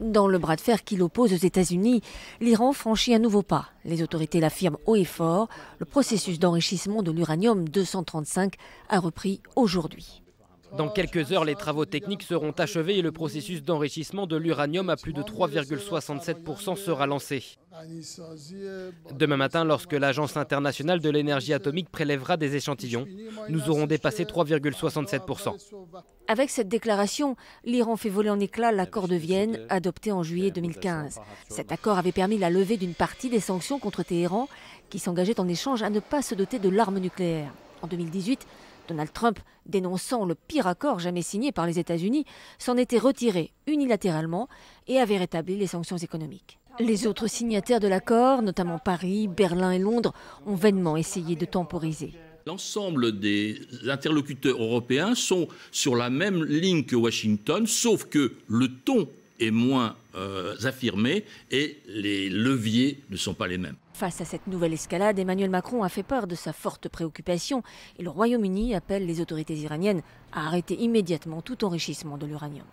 Dans le bras de fer qui l'oppose aux États-Unis, l'Iran franchit un nouveau pas. Les autorités l'affirment haut et fort, le processus d'enrichissement de l'uranium 235 a repris aujourd'hui. Dans quelques heures, les travaux techniques seront achevés et le processus d'enrichissement de l'uranium à plus de 3,67% sera lancé. Demain matin, lorsque l'Agence internationale de l'énergie atomique prélèvera des échantillons, nous aurons dépassé 3,67%. Avec cette déclaration, l'Iran fait voler en éclat l'accord de Vienne adopté en juillet 2015. Cet accord avait permis la levée d'une partie des sanctions contre Téhéran, qui s'engageait en échange à ne pas se doter de l'arme nucléaire. En 2018, Donald Trump, dénonçant le pire accord jamais signé par les États-Unis, s'en était retiré unilatéralement et avait rétabli les sanctions économiques. Les autres signataires de l'accord, notamment Paris, Berlin et Londres, ont vainement essayé de temporiser. L'ensemble des interlocuteurs européens sont sur la même ligne que Washington, sauf que le ton est moins affirmé euh, affirmée et les leviers ne sont pas les mêmes. Face à cette nouvelle escalade, Emmanuel Macron a fait part de sa forte préoccupation et le Royaume-Uni appelle les autorités iraniennes à arrêter immédiatement tout enrichissement de l'uranium.